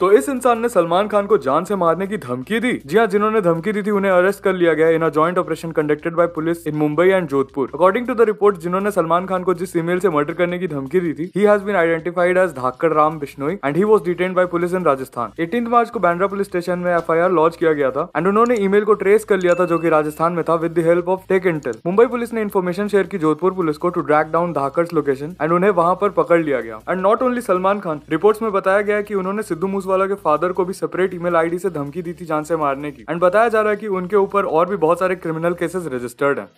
तो इस इंसान ने सलमान खान को जान से मारने की धमकी दी जी हाँ जिन्होंने धमकी दी थी उन्हें अरेस्ट कर लिया गया in a joint operation conducted by police in Mumbai and Jodhpur according to the report जिन्होंने सलमान खान को जिस ईमेल से मर्डर करने की धमकी दी थी he has been identified as Dhakad Ram Bishnoi and he was detain by police in Rajasthan eighteen March को बैंड्रा पुलिस स्टेशन में एफ लॉन्च किया गया था एंड उन्होंने ई को ट्रेस कर लिया था जो की राजस्थान में था with the help of tech intel Mumbai police ने इन्फॉर्मेशन शेयर की जोधपुर पुलिस को to track down Dhakad location and उन्हें वहां पर पकड़ लिया गया and not only Salman Khan reports में बताया गया की उन्होंने सिद्धू मूस वाला के फादर को भी सेपरेट ईमेल आईडी से धमकी दी थी जान से मारने की एंड बताया जा रहा है कि उनके ऊपर और भी बहुत सारे क्रिमिनल केसेस रजिस्टर्ड हैं